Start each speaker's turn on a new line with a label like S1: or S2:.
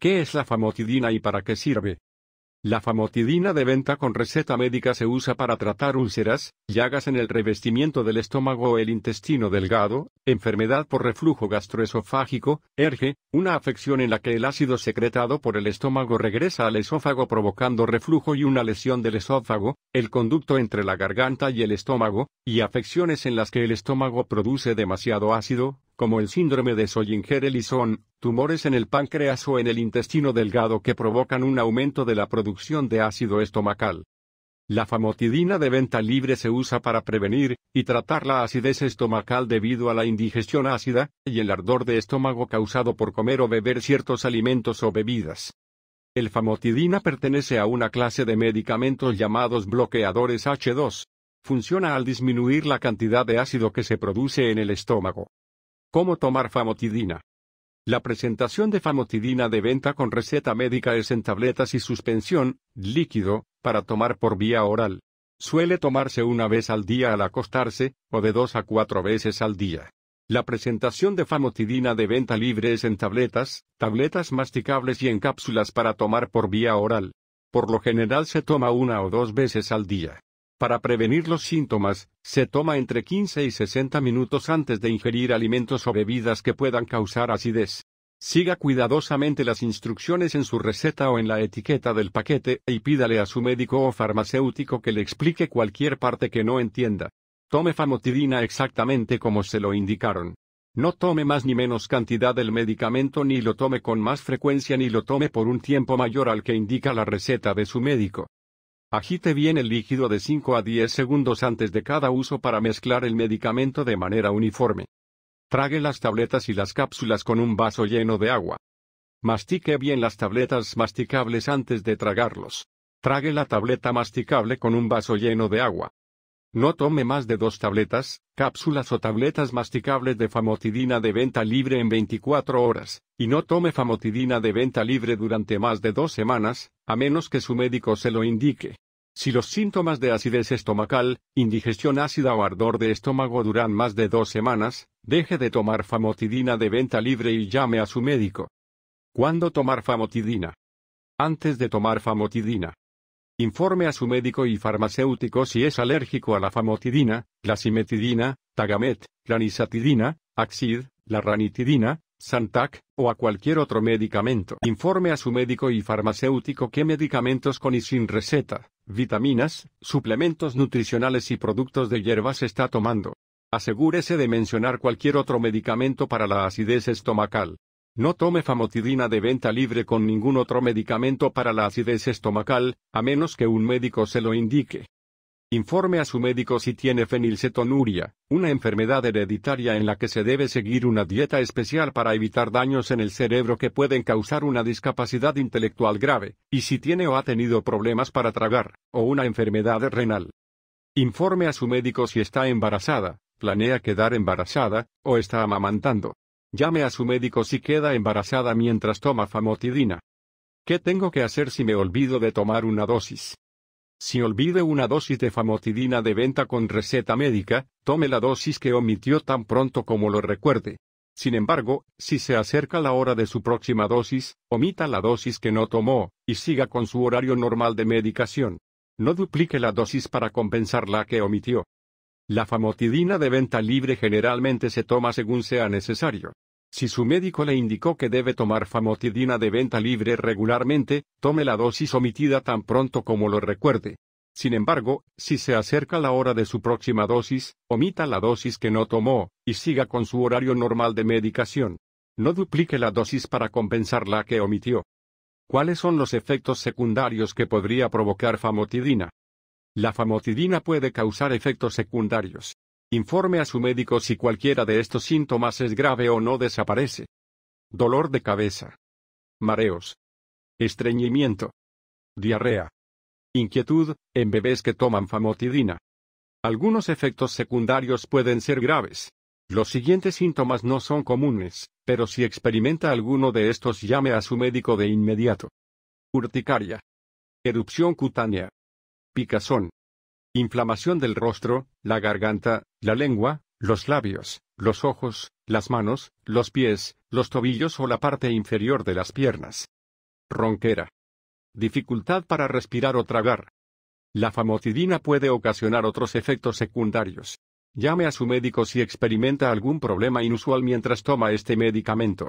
S1: ¿Qué es la famotidina y para qué sirve? La famotidina de venta con receta médica se usa para tratar úlceras, llagas en el revestimiento del estómago o el intestino delgado, enfermedad por reflujo gastroesofágico, erge, una afección en la que el ácido secretado por el estómago regresa al esófago provocando reflujo y una lesión del esófago, el conducto entre la garganta y el estómago, y afecciones en las que el estómago produce demasiado ácido, como el síndrome de Sollinger-Ellison, tumores en el páncreas o en el intestino delgado que provocan un aumento de la producción de ácido estomacal. La famotidina de venta libre se usa para prevenir y tratar la acidez estomacal debido a la indigestión ácida y el ardor de estómago causado por comer o beber ciertos alimentos o bebidas. El famotidina pertenece a una clase de medicamentos llamados bloqueadores H2. Funciona al disminuir la cantidad de ácido que se produce en el estómago. ¿Cómo tomar famotidina? La presentación de famotidina de venta con receta médica es en tabletas y suspensión, líquido, para tomar por vía oral. Suele tomarse una vez al día al acostarse, o de dos a cuatro veces al día. La presentación de famotidina de venta libre es en tabletas, tabletas masticables y en cápsulas para tomar por vía oral. Por lo general se toma una o dos veces al día. Para prevenir los síntomas, se toma entre 15 y 60 minutos antes de ingerir alimentos o bebidas que puedan causar acidez. Siga cuidadosamente las instrucciones en su receta o en la etiqueta del paquete y pídale a su médico o farmacéutico que le explique cualquier parte que no entienda. Tome famotidina exactamente como se lo indicaron. No tome más ni menos cantidad del medicamento ni lo tome con más frecuencia ni lo tome por un tiempo mayor al que indica la receta de su médico. Agite bien el líquido de 5 a 10 segundos antes de cada uso para mezclar el medicamento de manera uniforme. Trague las tabletas y las cápsulas con un vaso lleno de agua. Mastique bien las tabletas masticables antes de tragarlos. Trague la tableta masticable con un vaso lleno de agua. No tome más de dos tabletas, cápsulas o tabletas masticables de famotidina de venta libre en 24 horas, y no tome famotidina de venta libre durante más de dos semanas, a menos que su médico se lo indique. Si los síntomas de acidez estomacal, indigestión ácida o ardor de estómago duran más de dos semanas, deje de tomar famotidina de venta libre y llame a su médico. ¿Cuándo tomar famotidina? Antes de tomar famotidina. Informe a su médico y farmacéutico si es alérgico a la famotidina, la simetidina, tagamet, la nisatidina, axid, la ranitidina, Santac, o a cualquier otro medicamento. Informe a su médico y farmacéutico qué medicamentos con y sin receta, vitaminas, suplementos nutricionales y productos de hierbas está tomando. Asegúrese de mencionar cualquier otro medicamento para la acidez estomacal. No tome famotidina de venta libre con ningún otro medicamento para la acidez estomacal, a menos que un médico se lo indique. Informe a su médico si tiene fenilcetonuria, una enfermedad hereditaria en la que se debe seguir una dieta especial para evitar daños en el cerebro que pueden causar una discapacidad intelectual grave, y si tiene o ha tenido problemas para tragar, o una enfermedad renal. Informe a su médico si está embarazada, planea quedar embarazada, o está amamantando. Llame a su médico si queda embarazada mientras toma famotidina. ¿Qué tengo que hacer si me olvido de tomar una dosis? Si olvide una dosis de famotidina de venta con receta médica, tome la dosis que omitió tan pronto como lo recuerde. Sin embargo, si se acerca la hora de su próxima dosis, omita la dosis que no tomó, y siga con su horario normal de medicación. No duplique la dosis para compensar la que omitió. La famotidina de venta libre generalmente se toma según sea necesario. Si su médico le indicó que debe tomar famotidina de venta libre regularmente, tome la dosis omitida tan pronto como lo recuerde. Sin embargo, si se acerca la hora de su próxima dosis, omita la dosis que no tomó, y siga con su horario normal de medicación. No duplique la dosis para compensar la que omitió. ¿Cuáles son los efectos secundarios que podría provocar famotidina? La famotidina puede causar efectos secundarios. Informe a su médico si cualquiera de estos síntomas es grave o no desaparece. Dolor de cabeza. Mareos. Estreñimiento. Diarrea. Inquietud, en bebés que toman famotidina. Algunos efectos secundarios pueden ser graves. Los siguientes síntomas no son comunes, pero si experimenta alguno de estos llame a su médico de inmediato. Urticaria. Erupción cutánea picazón, inflamación del rostro, la garganta, la lengua, los labios, los ojos, las manos, los pies, los tobillos o la parte inferior de las piernas. Ronquera. Dificultad para respirar o tragar. La famotidina puede ocasionar otros efectos secundarios. Llame a su médico si experimenta algún problema inusual mientras toma este medicamento.